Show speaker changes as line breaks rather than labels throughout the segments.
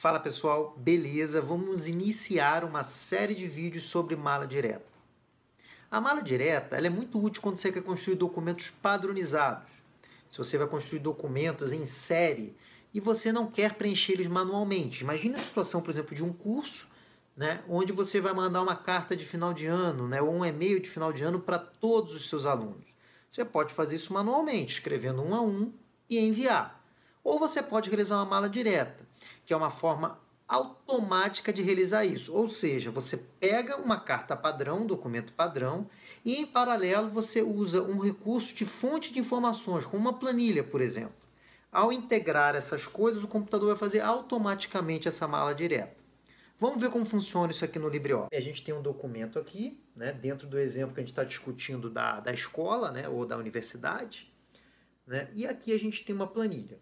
Fala pessoal, beleza? Vamos iniciar uma série de vídeos sobre mala direta. A mala direta é muito útil quando você quer construir documentos padronizados. Se você vai construir documentos em série e você não quer preenchê-los manualmente. Imagina a situação, por exemplo, de um curso, né, onde você vai mandar uma carta de final de ano, né, ou um e-mail de final de ano para todos os seus alunos. Você pode fazer isso manualmente, escrevendo um a um e enviar. Ou você pode realizar uma mala direta que é uma forma automática de realizar isso. Ou seja, você pega uma carta padrão, um documento padrão, e em paralelo você usa um recurso de fonte de informações, como uma planilha, por exemplo. Ao integrar essas coisas, o computador vai fazer automaticamente essa mala direta. Vamos ver como funciona isso aqui no LibreOffice. A gente tem um documento aqui, né, dentro do exemplo que a gente está discutindo da, da escola né, ou da universidade, né, e aqui a gente tem uma planilha.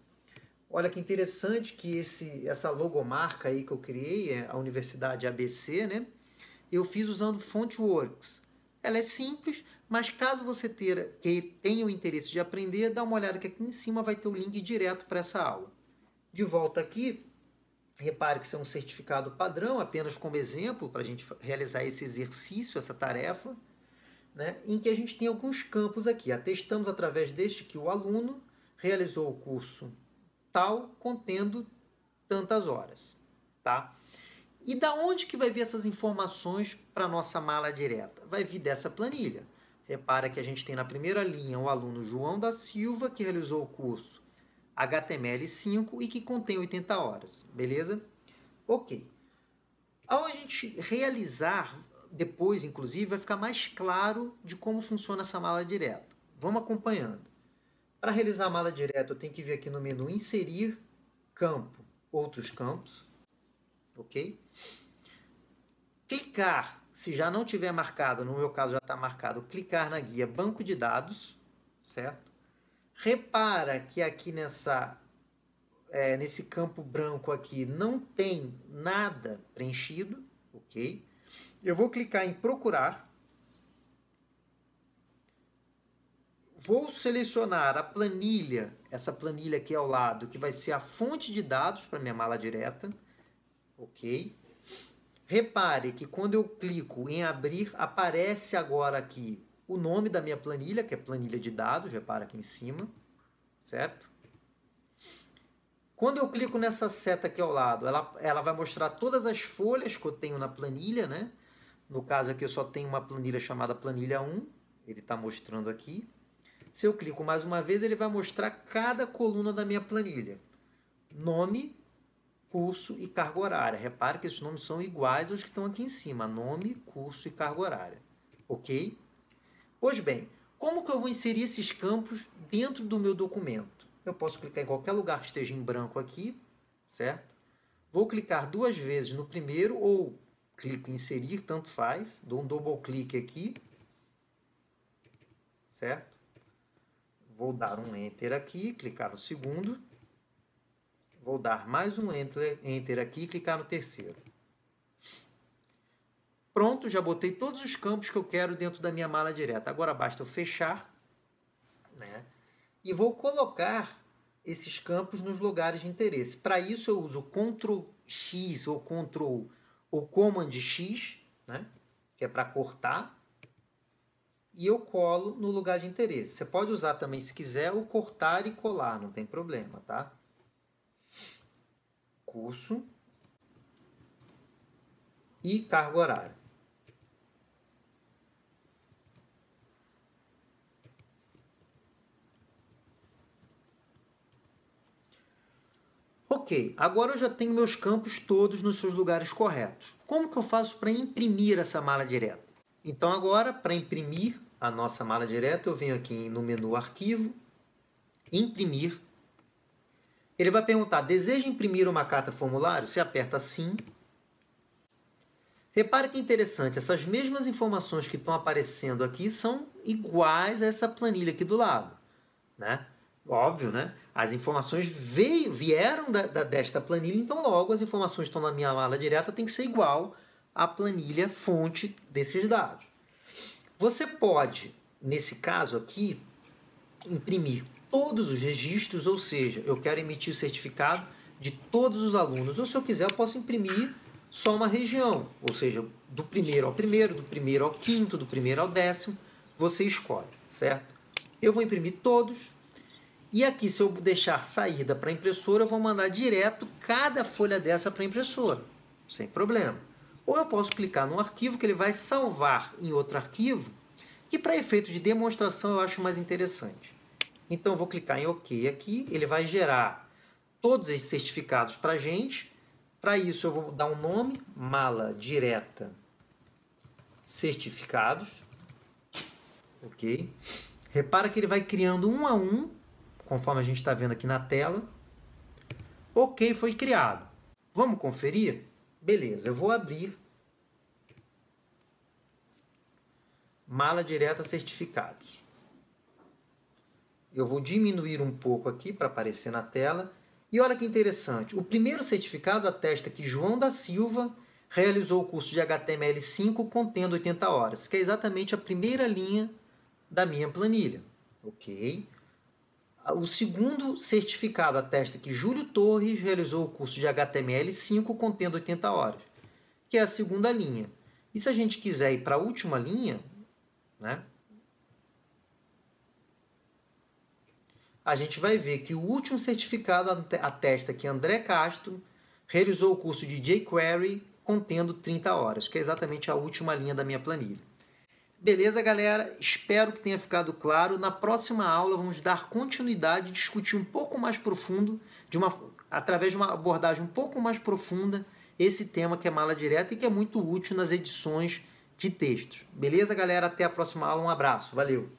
Olha que interessante que esse, essa logomarca aí que eu criei, é a Universidade ABC, né? Eu fiz usando Fontworks. Ela é simples, mas caso você ter, que tenha o interesse de aprender, dá uma olhada que aqui em cima vai ter o link direto para essa aula. De volta aqui, repare que isso é um certificado padrão, apenas como exemplo, para a gente realizar esse exercício, essa tarefa, né? em que a gente tem alguns campos aqui. Atestamos através deste que o aluno realizou o curso tal contendo tantas horas, tá? E da onde que vai vir essas informações para nossa mala direta? Vai vir dessa planilha. Repara que a gente tem na primeira linha o aluno João da Silva, que realizou o curso HTML5 e que contém 80 horas, beleza? Ok. Ao a gente realizar, depois inclusive, vai ficar mais claro de como funciona essa mala direta. Vamos acompanhando. Para realizar a mala direta, eu tenho que vir aqui no menu Inserir Campo, Outros Campos, ok? Clicar, se já não tiver marcado, no meu caso já está marcado, clicar na guia Banco de Dados, certo? Repara que aqui nessa, é, nesse campo branco aqui não tem nada preenchido, ok? Eu vou clicar em Procurar, vou selecionar a planilha, essa planilha aqui ao lado, que vai ser a fonte de dados para minha mala direta. Ok. Repare que quando eu clico em abrir, aparece agora aqui o nome da minha planilha, que é planilha de dados, repara aqui em cima, certo? Quando eu clico nessa seta aqui ao lado, ela, ela vai mostrar todas as folhas que eu tenho na planilha, né? No caso aqui eu só tenho uma planilha chamada planilha 1, ele está mostrando aqui. Se eu clico mais uma vez, ele vai mostrar cada coluna da minha planilha. Nome, curso e carga horária. Repare que esses nomes são iguais aos que estão aqui em cima. Nome, curso e carga horária. Ok? Pois bem, como que eu vou inserir esses campos dentro do meu documento? Eu posso clicar em qualquer lugar que esteja em branco aqui, certo? Vou clicar duas vezes no primeiro ou clico em inserir, tanto faz. Dou um double clique aqui, certo? Vou dar um Enter aqui, clicar no segundo. Vou dar mais um Enter, enter aqui e clicar no terceiro. Pronto, já botei todos os campos que eu quero dentro da minha mala direta. Agora basta eu fechar né? e vou colocar esses campos nos lugares de interesse. Para isso eu uso Ctrl X ou Ctrl ou Command X, né? que é para cortar e eu colo no lugar de interesse. Você pode usar também, se quiser, o cortar e colar, não tem problema, tá? Curso e cargo horário. Ok, agora eu já tenho meus campos todos nos seus lugares corretos. Como que eu faço para imprimir essa mala direta? Então agora, para imprimir a nossa mala direta, eu venho aqui no menu Arquivo, Imprimir. Ele vai perguntar, deseja imprimir uma carta formulário? Você aperta Sim. Repare que interessante, essas mesmas informações que estão aparecendo aqui são iguais a essa planilha aqui do lado. Né? Óbvio, né? As informações veio, vieram da, da, desta planilha, então logo as informações que estão na minha mala direta tem que ser igual a planilha fonte desses dados. Você pode, nesse caso aqui, imprimir todos os registros, ou seja, eu quero emitir o certificado de todos os alunos, ou se eu quiser, eu posso imprimir só uma região, ou seja, do primeiro ao primeiro, do primeiro ao quinto, do primeiro ao décimo, você escolhe, certo? Eu vou imprimir todos. E aqui, se eu deixar saída para a impressora, eu vou mandar direto cada folha dessa para a impressora, sem problema. Ou eu posso clicar num arquivo que ele vai salvar em outro arquivo, que para efeito de demonstração eu acho mais interessante. Então eu vou clicar em OK aqui, ele vai gerar todos esses certificados para a gente. Para isso eu vou dar um nome, mala direta certificados. Ok? Repara que ele vai criando um a um, conforme a gente está vendo aqui na tela. Ok, foi criado. Vamos conferir? Beleza, eu vou abrir mala direta certificados. Eu vou diminuir um pouco aqui para aparecer na tela. E olha que interessante, o primeiro certificado atesta que João da Silva realizou o curso de HTML5 contendo 80 horas, que é exatamente a primeira linha da minha planilha. Ok? O segundo certificado atesta que Júlio Torres realizou o curso de HTML5 contendo 80 horas, que é a segunda linha. E se a gente quiser ir para a última linha, né? A gente vai ver que o último certificado atesta que André Castro realizou o curso de jQuery contendo 30 horas, que é exatamente a última linha da minha planilha. Beleza, galera? Espero que tenha ficado claro. Na próxima aula vamos dar continuidade e discutir um pouco mais profundo, de uma, através de uma abordagem um pouco mais profunda, esse tema que é mala direta e que é muito útil nas edições de textos. Beleza, galera? Até a próxima aula. Um abraço. Valeu!